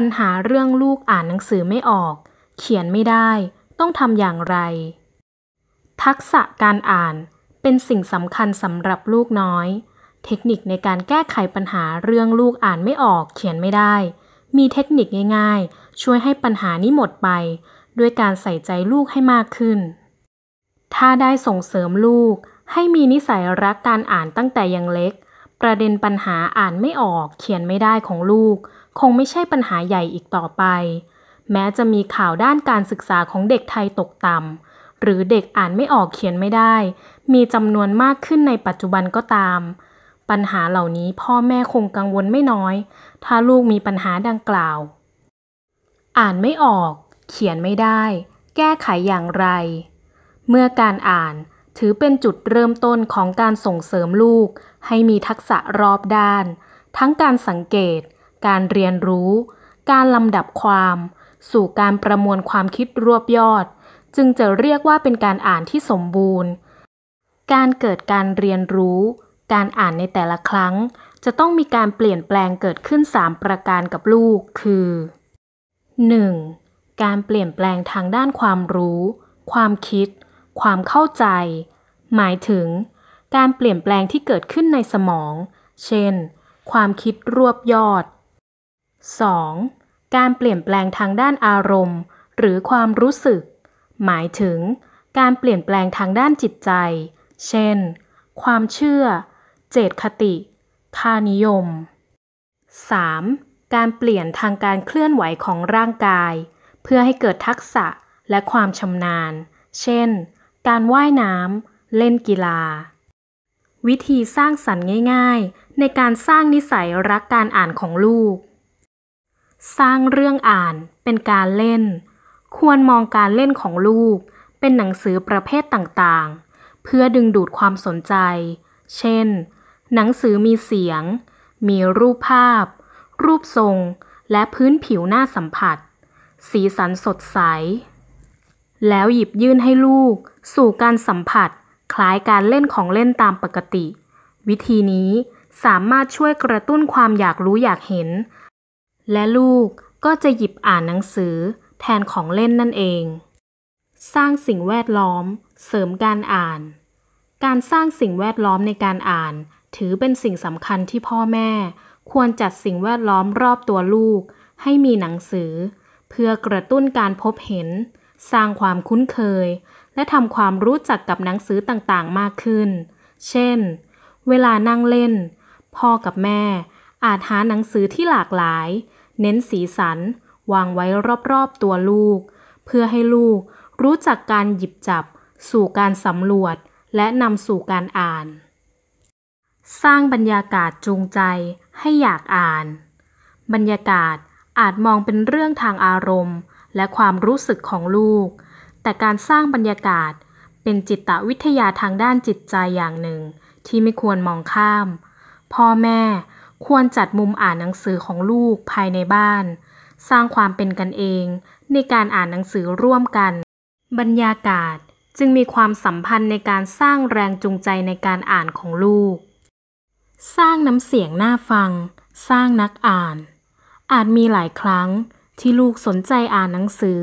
ปัญหาเรื่องลูกอ่านหนังสือไม่ออก เขียนไม่ได้ ต้องทำอย่างไร ทักษะการอ่านเป็นสิ่งสำคัญสำหรับลูกน้อย เทคนิคในการแก้ไขปัญหาเรื่องลูกอ่านไม่ออกเขียนไม่ได้ มีเทคนิคง่าย ๆ ช่วยให้ปัญหานี้หมดไป ด้วยการใส่ใจลูกให้มากขึ้น ถ้าได้ส่งเสริมลูกให้มีนิสัยรักการอ่านตั้งแต่ยังเล็กประเด็นปัญหาอ่านไม่ออกเขียนไม่ได้ของลูก คงไม่ใช่ปัญหาใหญ่อีกต่อไป แม้จะมีข่าวด้านการศึกษาของเด็กไทยตกต่ำหรือเด็กอ่านไม่ออกเขียนไม่ได้ มีจำนวนมากขึ้นในปัจจุบันก็ตาม ปัญหาเหล่านี้พ่อแม่คงกังวลไม่น้อย ถ้าลูกมีปัญหาดังกล่าว อ่านไม่ออก เขียนไม่ได้แก้ไขอย่างไร เมื่อการอ่านถือเป็นจุดเริ่มต้นของการส่งเสริมลูก ให้มีทักษะรอบด้าน ทั้งการสังเกต การเรียนรู้ การลำดับความ สู่การประมวลความคิดรวบยอด จึงจะเรียกว่าเป็นการอ่านที่สมบูรณ์ การเกิดการเรียนรู้ การอ่านในแต่ละครั้ง จะต้องมีการเปลี่ยนแปลงเกิดขึ้น 3 ประการกับลูกคือ 1. การเปลี่ยนแปลงทางด้านความรู้ ความคิดความเข้าใจ หมายถึงการเปลี่ยนแปลงที่เกิดขึ้นในสมอง เช่น ความคิดรวบยอด 2. การเปลี่ยนแปลงทางด้านอารมณ์ หรือความรู้สึก หมายถึง การเปลี่ยนแปลงทางด้านจิตใจ เช่น ความเชื่อ เจตคติค่านิยม 3. การเปลี่ยนทางการเคลื่อนไหวของร่างกาย เพื่อให้เกิดทักษะและความชำนาญ เช่นการว่ายน้ำ เล่นกีฬา วิธีสร้างสรรค์ง่าย ๆ ในการสร้างนิสัยรักการอ่านของลูก สร้างเรื่องอ่านเป็นการเล่น ควรมองการเล่นของลูกเป็นหนังสือประเภทต่าง ๆ เพื่อดึงดูดความสนใจ เช่น หนังสือมีเสียง มีรูปภาพ รูปทรง และพื้นผิวหน้าสัมผัส สีสันสดใสแล้วหยิบยื่นให้ลูก สู่การสัมผัส คล้ายการเล่นของเล่นตามปกติ วิธีนี้สามารถช่วยกระตุ้นความอยากรู้อยากเห็น และลูกก็จะหยิบอ่านหนังสือ แทนของเล่นนั่นเอง สร้างสิ่งแวดล้อมเสริมการอ่าน การสร้างสิ่งแวดล้อมในการอ่าน ถือเป็นสิ่งสำคัญที่พ่อแม่ควรจัดสิ่งแวดล้อมรอบตัวลูกให้มีหนังสือ เพื่อกระตุ้นการพบเห็นสร้างความคุ้นเคย และทำความรู้จักกับหนังสือต่าง ๆ มากขึ้น เช่น เวลานั่งเล่น พ่อกับแม่อาจหาหนังสือที่หลากหลาย เน้นสีสันวางไว้รอบ ๆ ตัวลูก เพื่อให้ลูกรู้จักการหยิบจับ สู่การสำรวจและนำสู่การอ่าน สร้างบรรยากาศจูงใจให้อยากอ่าน บรรยากาศอาจมองเป็นเรื่องทางอารมณ์และความรู้สึกของลูก แต่การสร้างบรรยากาศเป็นจิตวิทยาทางด้านจิตใจอย่างหนึ่ง ที่ไม่ควรมองข้าม พ่อแม่ควรจัดมุมอ่านหนังสือของลูกภายในบ้าน สร้างความเป็นกันเอง ในการอ่านหนังสือร่วมกัน บรรยากาศจึงมีความสัมพันธ์ในการสร้างแรงจูงใจในการอ่านของลูก สร้างน้ำเสียงน่าฟัง สร้างนักอ่าน อาจมีหลายครั้งที่ลูกสนใจอ่านหนังสือ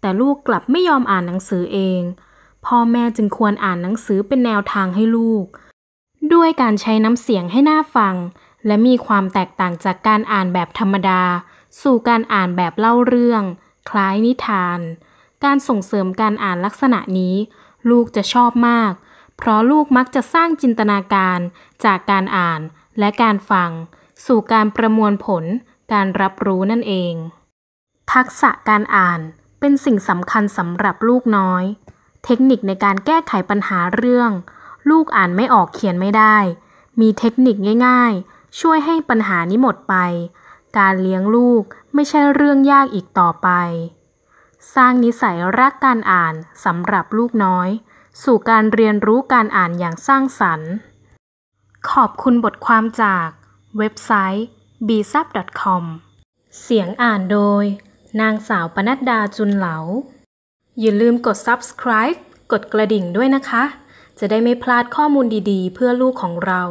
แต่ลูกกลับไม่ยอมอ่านหนังสือเอง พ่อแม่จึงควรอ่านหนังสือเป็นแนวทางให้ลูก ด้วยการใช้น้ำเสียงให้หน่าฟัง และมีความแตกต่างจากการอ่านแบบธรรมดา สู่การอ่านแบบเล่าเรื่องคล้ายนิทาน การส่งเสริมการอ่านลักษณะนี้ ลูกจะชอบมาก เพราะลูกมักจะสร้างจินตนาการจากการอ่านและการฟัง สู่การประมวลผล การรับรู้นั่นเองทักษะการอ่านเป็นสิ่งสำคัญสำหรับลูกน้อย เทคนิคในการแก้ไขปัญหาเรื่อง ลูกอ่านไม่ออกเขียนไม่ได้ มีเทคนิคง่ายๆ ช่วยให้ปัญหานี้หมดไป การเลี้ยงลูกไม่ใช่เรื่องยากอีกต่อไป สร้างนิสัยรักการอ่านสำหรับลูกน้อย สู่การเรียนรู้การอ่านอย่างสร้างสรรค์ ขอบคุณบทความจาก เว็บไซต์ b s a p c o m เสียงอ่านโดยนางสาวปนัดดาจุนเหลาอย่าลืมกด subscribe กดกระดิ่งด้วยนะคะ จะได้ไม่พลาดข้อมูลดี ๆ เพื่อลูกของเรา